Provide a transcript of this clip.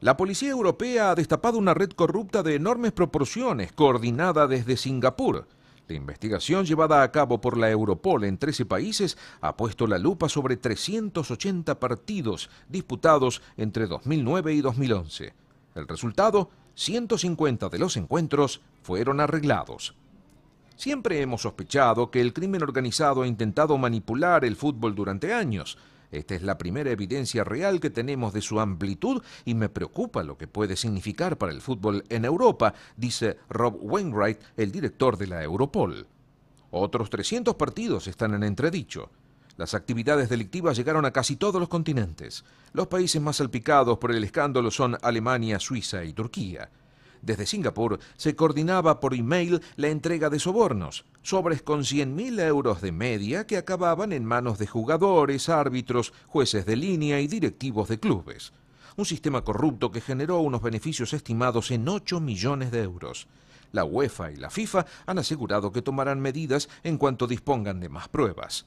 La policía europea ha destapado una red corrupta de enormes proporciones, coordinada desde Singapur. La investigación llevada a cabo por la Europol en 13 países ha puesto la lupa sobre 380 partidos disputados entre 2009 y 2011. El resultado, 150 de los encuentros fueron arreglados. Siempre hemos sospechado que el crimen organizado ha intentado manipular el fútbol durante años, esta es la primera evidencia real que tenemos de su amplitud y me preocupa lo que puede significar para el fútbol en Europa, dice Rob Wainwright, el director de la Europol. Otros 300 partidos están en entredicho. Las actividades delictivas llegaron a casi todos los continentes. Los países más salpicados por el escándalo son Alemania, Suiza y Turquía. Desde Singapur se coordinaba por email la entrega de sobornos, sobres con 100.000 euros de media que acababan en manos de jugadores, árbitros, jueces de línea y directivos de clubes. Un sistema corrupto que generó unos beneficios estimados en 8 millones de euros. La UEFA y la FIFA han asegurado que tomarán medidas en cuanto dispongan de más pruebas.